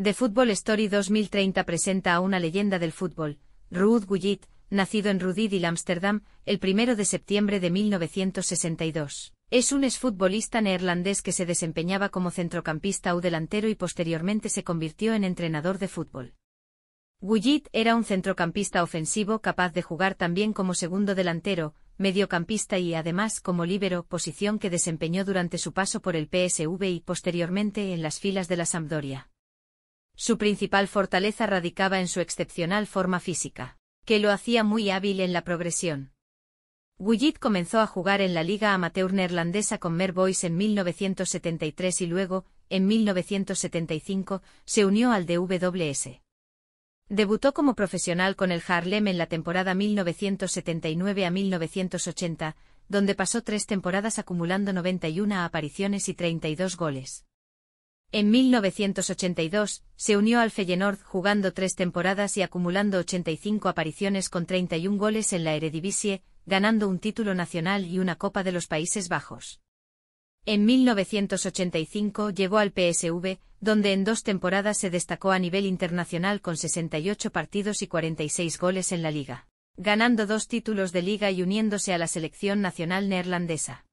The Football Story 2030 presenta a una leyenda del fútbol, Ruud Gullit, nacido en Rudid Amsterdam, el 1 de septiembre de 1962. Es un exfutbolista neerlandés que se desempeñaba como centrocampista o delantero y posteriormente se convirtió en entrenador de fútbol. Gullit era un centrocampista ofensivo capaz de jugar también como segundo delantero, mediocampista y además como líbero, posición que desempeñó durante su paso por el PSV y posteriormente en las filas de la Sampdoria. Su principal fortaleza radicaba en su excepcional forma física, que lo hacía muy hábil en la progresión. Gullit comenzó a jugar en la Liga Amateur Neerlandesa con Boys en 1973 y luego, en 1975, se unió al DWS. Debutó como profesional con el Harlem en la temporada 1979 a 1980, donde pasó tres temporadas acumulando 91 apariciones y 32 goles. En 1982, se unió al Feyenoord jugando tres temporadas y acumulando 85 apariciones con 31 goles en la Eredivisie, ganando un título nacional y una Copa de los Países Bajos. En 1985 llegó al PSV, donde en dos temporadas se destacó a nivel internacional con 68 partidos y 46 goles en la liga, ganando dos títulos de liga y uniéndose a la selección nacional neerlandesa.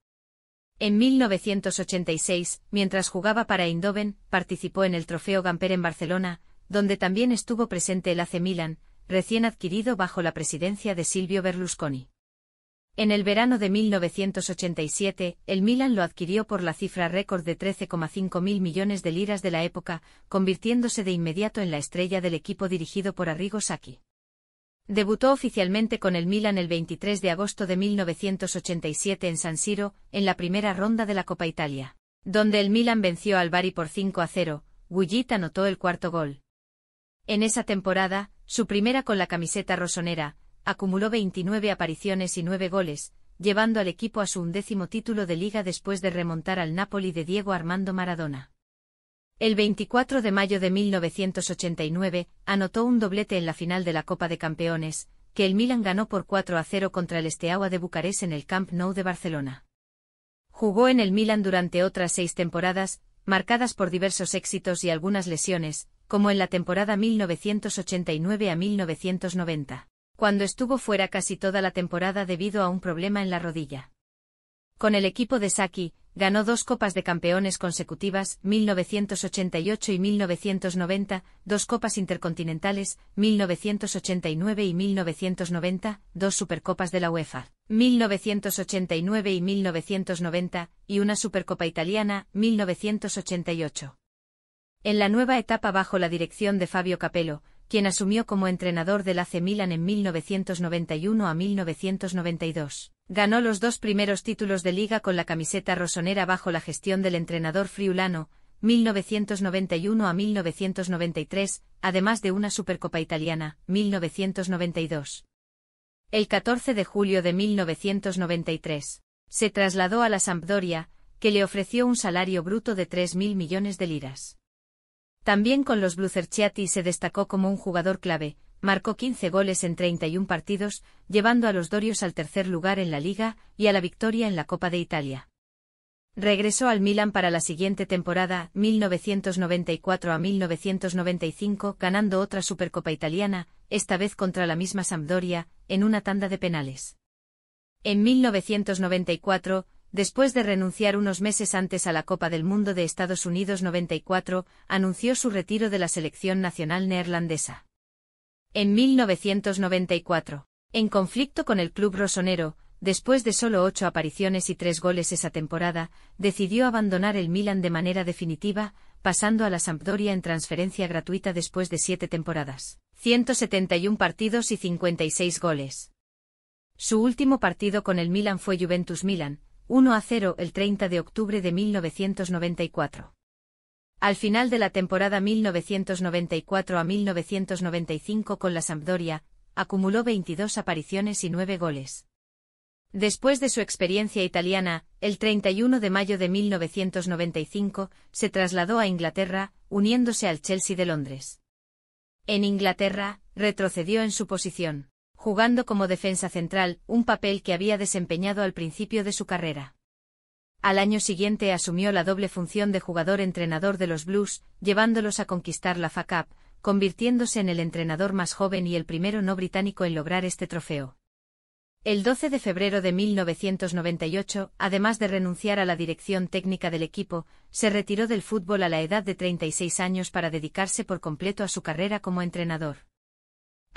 En 1986, mientras jugaba para Eindhoven, participó en el Trofeo Gamper en Barcelona, donde también estuvo presente el AC Milan, recién adquirido bajo la presidencia de Silvio Berlusconi. En el verano de 1987, el Milan lo adquirió por la cifra récord de 13,5 mil millones de liras de la época, convirtiéndose de inmediato en la estrella del equipo dirigido por Arrigo Sacchi. Debutó oficialmente con el Milan el 23 de agosto de 1987 en San Siro, en la primera ronda de la Copa Italia, donde el Milan venció al Bari por 5 a 0, Gullit anotó el cuarto gol. En esa temporada, su primera con la camiseta rosonera, acumuló 29 apariciones y 9 goles, llevando al equipo a su undécimo título de liga después de remontar al Napoli de Diego Armando Maradona. El 24 de mayo de 1989, anotó un doblete en la final de la Copa de Campeones, que el Milan ganó por 4 a 0 contra el Steaua de Bucarest en el Camp Nou de Barcelona. Jugó en el Milan durante otras seis temporadas, marcadas por diversos éxitos y algunas lesiones, como en la temporada 1989 a 1990, cuando estuvo fuera casi toda la temporada debido a un problema en la rodilla. Con el equipo de Saki, ganó dos Copas de Campeones consecutivas, 1988 y 1990, dos Copas Intercontinentales, 1989 y 1990, dos Supercopas de la UEFA, 1989 y 1990, y una Supercopa Italiana, 1988. En la nueva etapa bajo la dirección de Fabio Capello, quien asumió como entrenador del AC Milan en 1991 a 1992. Ganó los dos primeros títulos de liga con la camiseta rosonera bajo la gestión del entrenador friulano, 1991 a 1993, además de una Supercopa Italiana, 1992. El 14 de julio de 1993, se trasladó a la Sampdoria, que le ofreció un salario bruto de 3.000 millones de liras. También con los Cerchiati se destacó como un jugador clave, marcó 15 goles en 31 partidos, llevando a los Dorios al tercer lugar en la Liga y a la victoria en la Copa de Italia. Regresó al Milan para la siguiente temporada, 1994 a 1995, ganando otra Supercopa italiana, esta vez contra la misma Sampdoria, en una tanda de penales. En 1994, después de renunciar unos meses antes a la Copa del Mundo de Estados Unidos 94, anunció su retiro de la selección nacional neerlandesa. En 1994, en conflicto con el club rosonero, después de solo ocho apariciones y tres goles esa temporada, decidió abandonar el Milan de manera definitiva, pasando a la Sampdoria en transferencia gratuita después de siete temporadas, 171 partidos y 56 goles. Su último partido con el Milan fue Juventus Milan, 1 a 0 el 30 de octubre de 1994. Al final de la temporada 1994 a 1995 con la Sampdoria, acumuló 22 apariciones y 9 goles. Después de su experiencia italiana, el 31 de mayo de 1995, se trasladó a Inglaterra, uniéndose al Chelsea de Londres. En Inglaterra, retrocedió en su posición jugando como defensa central, un papel que había desempeñado al principio de su carrera. Al año siguiente asumió la doble función de jugador-entrenador de los Blues, llevándolos a conquistar la FA Cup, convirtiéndose en el entrenador más joven y el primero no británico en lograr este trofeo. El 12 de febrero de 1998, además de renunciar a la dirección técnica del equipo, se retiró del fútbol a la edad de 36 años para dedicarse por completo a su carrera como entrenador.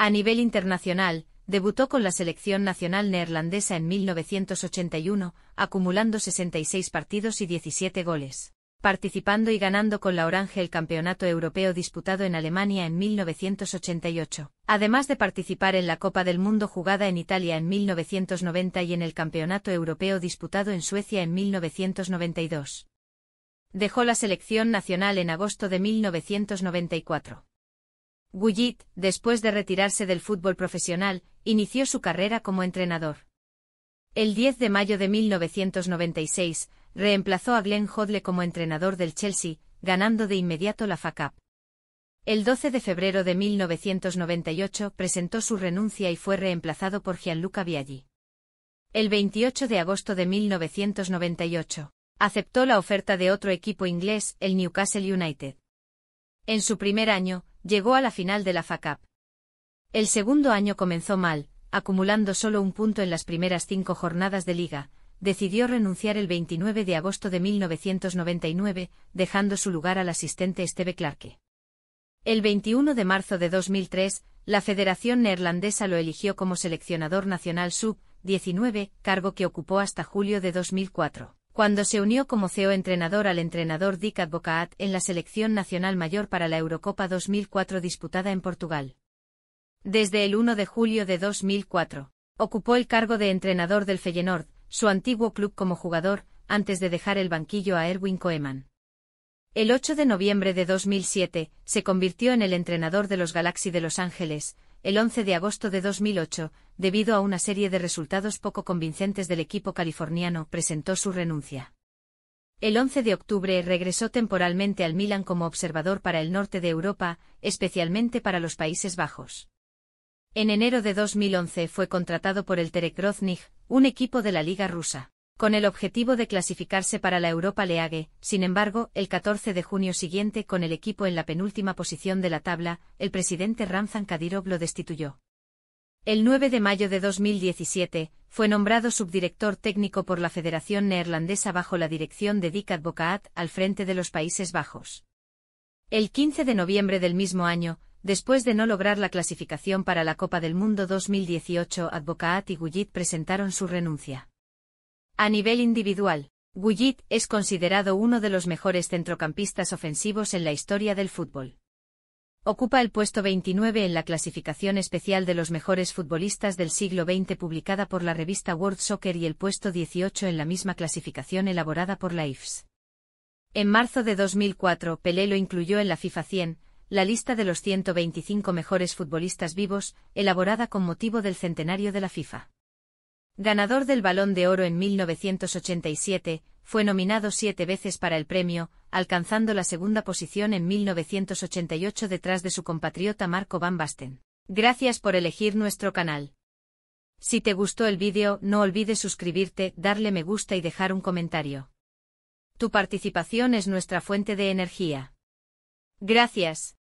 A nivel internacional, debutó con la selección nacional neerlandesa en 1981, acumulando 66 partidos y 17 goles. Participando y ganando con la Orange el Campeonato Europeo disputado en Alemania en 1988. Además de participar en la Copa del Mundo jugada en Italia en 1990 y en el Campeonato Europeo disputado en Suecia en 1992. Dejó la selección nacional en agosto de 1994. Gullit, después de retirarse del fútbol profesional, inició su carrera como entrenador. El 10 de mayo de 1996, reemplazó a Glenn Hodle como entrenador del Chelsea, ganando de inmediato la FA Cup. El 12 de febrero de 1998 presentó su renuncia y fue reemplazado por Gianluca Biaggi. El 28 de agosto de 1998, aceptó la oferta de otro equipo inglés, el Newcastle United. En su primer año, llegó a la final de la FACAP. El segundo año comenzó mal, acumulando solo un punto en las primeras cinco jornadas de liga, decidió renunciar el 29 de agosto de 1999, dejando su lugar al asistente Esteve Clarke. El 21 de marzo de 2003, la Federación Neerlandesa lo eligió como seleccionador nacional sub-19, cargo que ocupó hasta julio de 2004 cuando se unió como CEO entrenador al entrenador Dick Advocaat en la selección nacional mayor para la Eurocopa 2004 disputada en Portugal. Desde el 1 de julio de 2004, ocupó el cargo de entrenador del Feyenoord, su antiguo club como jugador, antes de dejar el banquillo a Erwin Coeman. El 8 de noviembre de 2007, se convirtió en el entrenador de los Galaxy de Los Ángeles, el 11 de agosto de 2008, debido a una serie de resultados poco convincentes del equipo californiano, presentó su renuncia. El 11 de octubre regresó temporalmente al Milan como observador para el norte de Europa, especialmente para los Países Bajos. En enero de 2011 fue contratado por el Terek Grozny, un equipo de la Liga rusa con el objetivo de clasificarse para la Europa League, sin embargo, el 14 de junio siguiente con el equipo en la penúltima posición de la tabla, el presidente Ramzan Kadyrov lo destituyó. El 9 de mayo de 2017, fue nombrado subdirector técnico por la Federación Neerlandesa bajo la dirección de Dick Advocaat al frente de los Países Bajos. El 15 de noviembre del mismo año, después de no lograr la clasificación para la Copa del Mundo 2018, Advocaat y Gullit presentaron su renuncia. A nivel individual, Gullit es considerado uno de los mejores centrocampistas ofensivos en la historia del fútbol. Ocupa el puesto 29 en la clasificación especial de los mejores futbolistas del siglo XX publicada por la revista World Soccer y el puesto 18 en la misma clasificación elaborada por la IFS. En marzo de 2004, Pelé lo incluyó en la FIFA 100, la lista de los 125 mejores futbolistas vivos, elaborada con motivo del centenario de la FIFA. Ganador del Balón de Oro en 1987, fue nominado siete veces para el premio, alcanzando la segunda posición en 1988 detrás de su compatriota Marco Van Basten. Gracias por elegir nuestro canal. Si te gustó el vídeo, no olvides suscribirte, darle me gusta y dejar un comentario. Tu participación es nuestra fuente de energía. Gracias.